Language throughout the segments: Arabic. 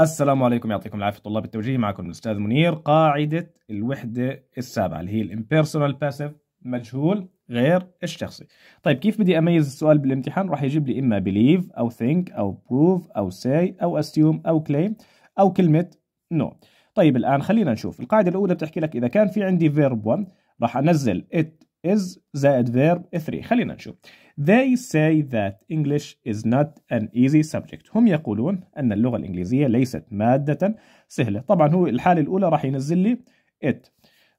السلام عليكم يعطيكم العافية طلاب التوجيه معكم الأستاذ منير قاعدة الوحدة السابعة اللي هي الامبيرسونال باسيف مجهول غير الشخصي طيب كيف بدي أميز السؤال بالامتحان راح يجيب لي إما بليف أو ثينك أو بروف أو ساي أو أسيوم أو كليم أو كلمة no طيب الآن خلينا نشوف القاعدة الأولى بتحكي لك إذا كان في عندي فيرب 1 راح أنزل it is زائد verb 3 خلينا نشوف They say that English is not an easy subject هم يقولون أن اللغة الإنجليزية ليست مادة سهلة طبعا هو الحالة الأولى راح ينزل لي it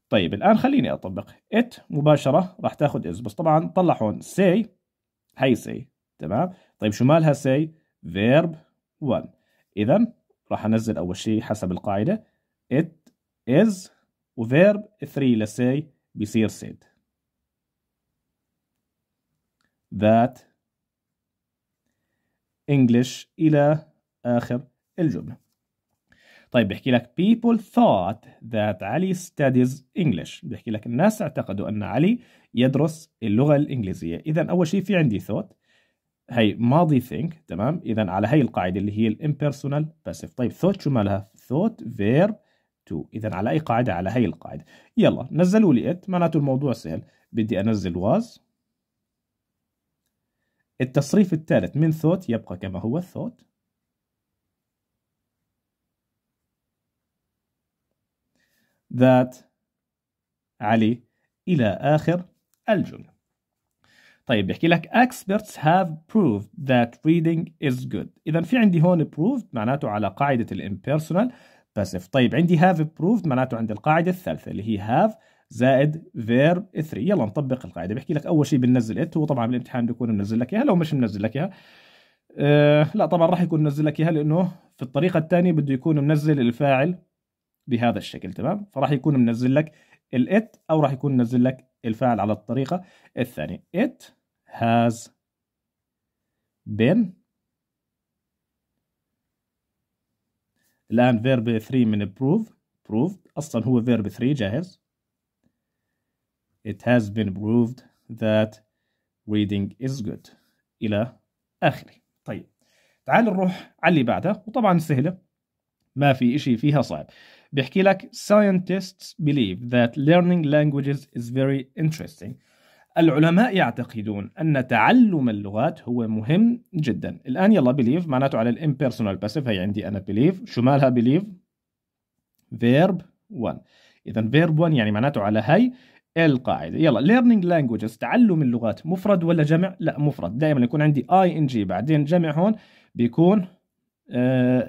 طيب الآن خليني أطبق it مباشرة راح تأخذ is بس طبعا طلع هون say هي say تمام طيب شو مالها say verb 1 إذا راح أنزل أول شيء حسب القاعدة it is وverb 3 لsay بيصير said that English إلى آخر الجملة طيب بحكي لك people thought that علي studies English بحكي لك الناس اعتقدوا أن علي يدرس اللغة الإنجليزية إذا أول شيء في عندي thought هي ماضي think تمام إذا على هي القاعدة اللي هي الامبيرسونال باسيف طيب thought شو مالها thought verb to إذا على أي قاعدة على هي القاعدة يلا نزلوا لي it معناته الموضوع سهل بدي أنزل was التصريف الثالث من ثوت يبقى كما هو الثوت ذات علي إلى آخر الجملة طيب بيحكي لك experts have proved that reading is good إذا في عندي هون proved معناته على قاعدة الامبيرسونال باسيف طيب عندي have proved معناته عند القاعدة الثالثة اللي هي have زائد فيرب 3 يلا نطبق القاعده بحكي لك اول شيء بننزل ات وطبعا بالامتحان بيكون منزل لك اياها لو مش منزل لك اياها أه لا طبعا راح يكون منزل لك اياها لانه في الطريقه الثانيه بده يكون منزل الفاعل بهذا الشكل تمام فراح يكون منزل لك الات او راح يكون منزل لك الفاعل على الطريقه الثانيه it has been الان فيرب 3 من بروف بروف اصلا هو فيرب 3 جاهز it has been proved that reading is good إلى آخره طيب تعال نروح على اللي بعدها وطبعا سهلة ما في إشي فيها صعب بيحكي لك scientists believe that learning languages is very interesting العلماء يعتقدون أن تعلم اللغات هو مهم جدا الآن يلا believe معناته على الامبيرسونال باسيف هي عندي أنا believe شو مالها believe verb 1 إذا verb 1 يعني معناته على هاي القاعدة يلا learning languages تعلم اللغات مفرد ولا جمع لا مفرد دائما يكون عندي اي ان جي بعدين جمع هون بيكون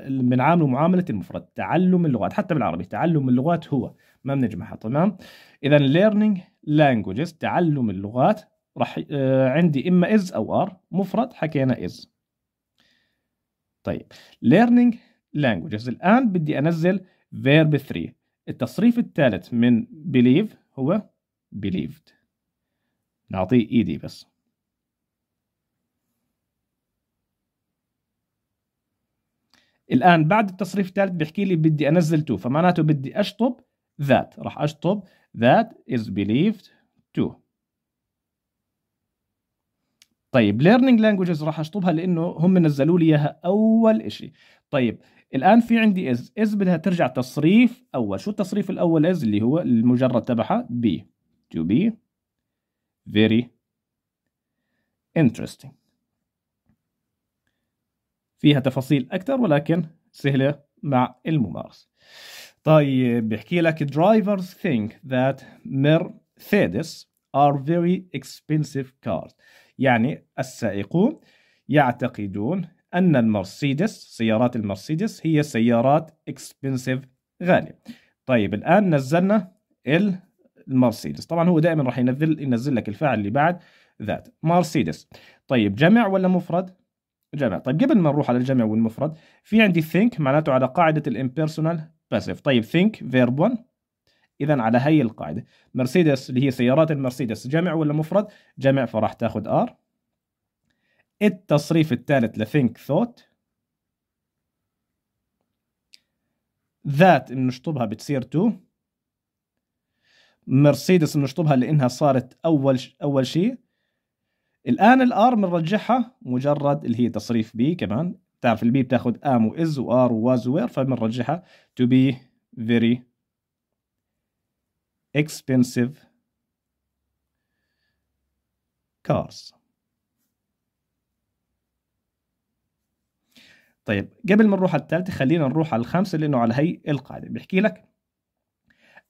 بنعامله آه معاملة المفرد تعلم اللغات حتى بالعربي تعلم اللغات هو ما بنجمعها تمام اذا learning languages تعلم اللغات راح آه عندي اما از او ار مفرد حكينا از طيب learning languages الان بدي انزل verb 3 التصريف الثالث من believe هو believed نعطيه ايدي بس الان بعد التصريف الثالث بيحكي لي بدي انزل تو فمعناته بدي اشطب ذات راح اشطب ذات از believed تو طيب ليرنينج لانجويجز راح اشطبها لانه هم نزلوا لي اياها اول شيء طيب الان في عندي از از بدها ترجع تصريف اول شو التصريف الاول از اللي هو المجرد تبعها بي to be very interesting فيها تفاصيل أكثر ولكن سهلة مع الممارسة طيب بحكي لك drivers think that Mercedes are very expensive cars يعني السائقون يعتقدون أن المرسيدس سيارات المرسيدس هي سيارات expensive غالية طيب الآن نزلنا ال المرسيدس طبعا هو دائما راح ينزل ينزل لك الفاعل اللي بعد ذات مرسيدس طيب جمع ولا مفرد جمع طيب قبل ما نروح على الجمع والمفرد في عندي think معناته على قاعده الامبيرسونال باسيف طيب think verb 1 اذا على هي القاعده مرسيدس اللي هي سيارات المرسيدس جمع ولا مفرد جمع فراح تاخذ ار التصريف الثالث لثينك ثوت ذات بنشطبها بتصير تو مرسيدس بنشطبها لانها صارت اول ش... اول شيء الان الار بنرجعها مجرد اللي هي تصريف بي كمان تعرف البي بتاخذ ام واز وار وواز وير فبنرجعها تو بي فيري اكسبنسيف كارز طيب قبل ما نروح على الثالثه خلينا نروح على الخامسه لانه على هي القاعده بيحكي لك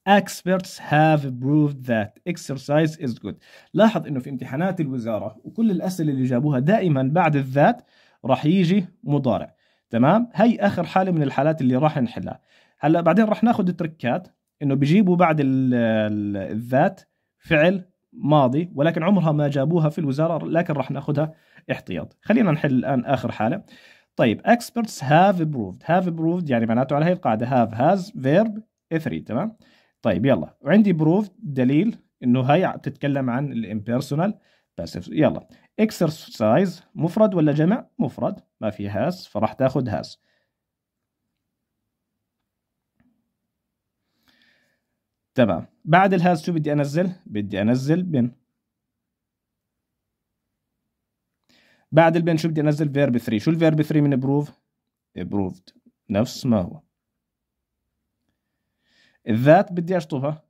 experts have proved that exercise is good لاحظ انه في امتحانات الوزارة وكل الاسئلة اللي جابوها دائما بعد الذات راح يجي مضارع تمام هي اخر حالة من الحالات اللي راح نحلها هلا بعدين راح ناخذ التركات انه بيجيبوا بعد الذات فعل ماضي ولكن عمرها ما جابوها في الوزارة لكن راح ناخذها احتياط خلينا نحل الآن آخر حالة طيب experts have proved have proved يعني معناته على هي القاعدة have has verb 3 تمام طيب يلا وعندي بروف دليل انه هاي بتتكلم عن الامبيرسونال باسيف يلا اكسرسايز مفرد ولا جمع مفرد ما في هاس فراح تاخذ هاس تمام بعد الهاز شو بدي انزل بدي انزل بن بعد البن شو بدي انزل فيرب 3 شو الفيرب 3 من بروف بروفد نفس ما هو الذات بدي اشطبها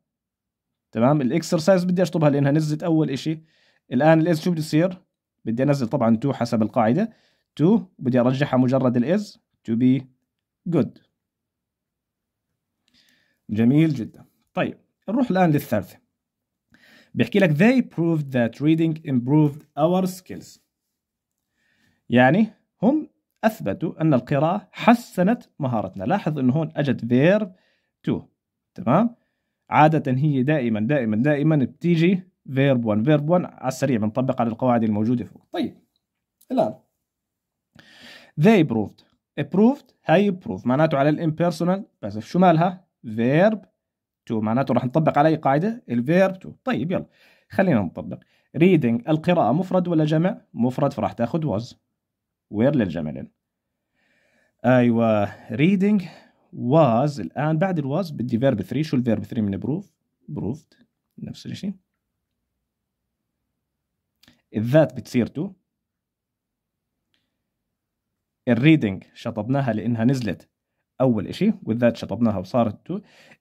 تمام الاكسرسايز بدي اشطبها لانها نزلت اول شيء الان الاز شو بده يصير بدي انزل طبعا تو حسب القاعده تو بدي ارجعها مجرد الاز تو بي جود جميل جدا طيب نروح الان للثالثه بيحكي لك they proved that reading improved our skills يعني هم اثبتوا ان القراءه حسنت مهارتنا لاحظ انه هون اجت verb تو تمام عادة هي دائما دائما دائما بتيجي فيرب 1 فيرب 1 على السريع بنطبق على القواعد الموجودة فوق طيب الآن they proved approved هي proved معناته على الامبيرسونال بس شو مالها فيرب 2 معناته راح نطبق على اي قاعدة الverb 2 طيب يلا خلينا نطبق reading القراءة مفرد ولا جمع مفرد فراح تاخذ was وير للجمعين ايوه reading واز الان بعد الواز بدي فيرب 3 شو الفيرب 3 من بروف بروفد نفس الشيء الذات بتصير تو الريدنج شطبناها لانها نزلت اول شيء والذات شطبناها وصارت تو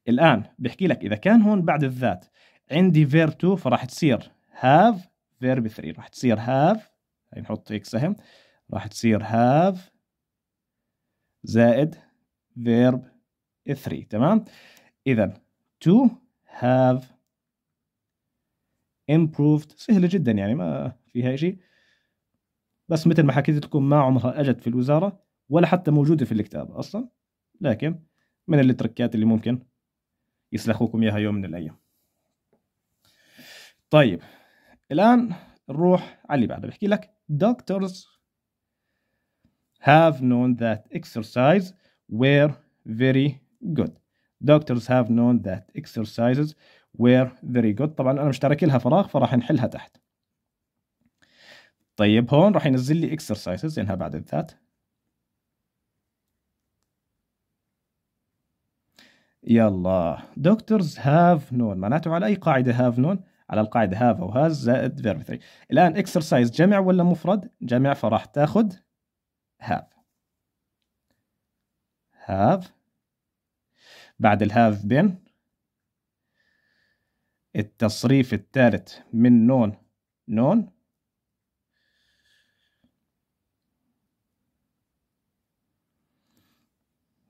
الان بحكي لك اذا كان هون بعد الذات عندي فيرب 2 فراح تصير هاف فيرب 3 راح تصير هاف نحط هيك سهم راح تصير هاف زائد verb 3 تمام اذا to have improved سهلة جدا يعني ما فيها شيء بس مثل ما حكيت لكم ما عمرها اجت في الوزارة ولا حتى موجودة في الكتاب اصلا لكن من التركات اللي ممكن يسلخوكم اياها يوم من الايام طيب الان نروح على اللي بعده بحكي لك doctors have known that exercise were very good doctors have known that exercises were very good طبعا انا مشترك لها فراغ فراح نحلها تحت طيب هون راح ينزل لي exercises انها بعد الذات يلا doctors have known معناته على اي قاعده have known على القاعده have او has زائد verb 3 الان exercise جمع ولا مفرد جمع فراح تاخذ have have بعد الهاف been التصريف الثالث من نون نون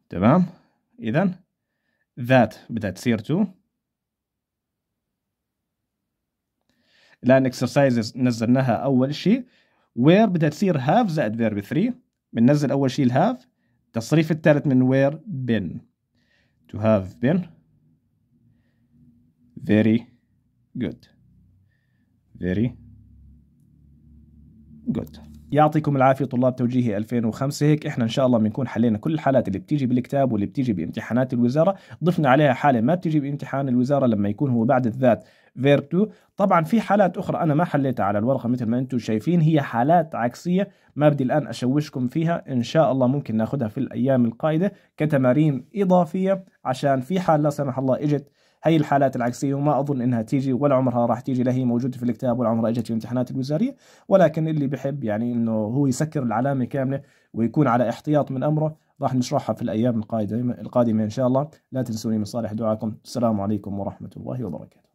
تمام إذا ذات بدها تصير تو الآن اكسرسايزز نزلناها أول شيء وير بدها تصير هاف زائد فيرب 3 بننزل أول شيء الهاف التصريف الثالث من were been to have been very good very good يعطيكم العافية طلاب توجيهي 2005 هيك احنا ان شاء الله بنكون حلينا كل الحالات اللي بتيجي بالكتاب واللي بتيجي بامتحانات الوزارة ضفنا عليها حالة ما بتيجي بامتحان الوزارة لما يكون هو بعد الذات فيرتو طبعا في حالات اخرى انا ما حليتها على الورقة مثل ما انتم شايفين هي حالات عكسية ما بدي الان اشوشكم فيها ان شاء الله ممكن ناخذها في الايام القائدة كتمارين اضافية عشان في حال لا سمح الله اجت هي الحالات العكسيه وما اظن انها تيجي ولا عمرها راح تيجي لا هي موجوده في الكتاب ولا عمرها اجت في الامتحانات الوزاريه ولكن اللي بحب يعني انه هو يسكر العلامه كامله ويكون على احتياط من امره راح نشرحها في الايام القادمه القادمه ان شاء الله لا تنسوني من صالح دعائكم السلام عليكم ورحمه الله وبركاته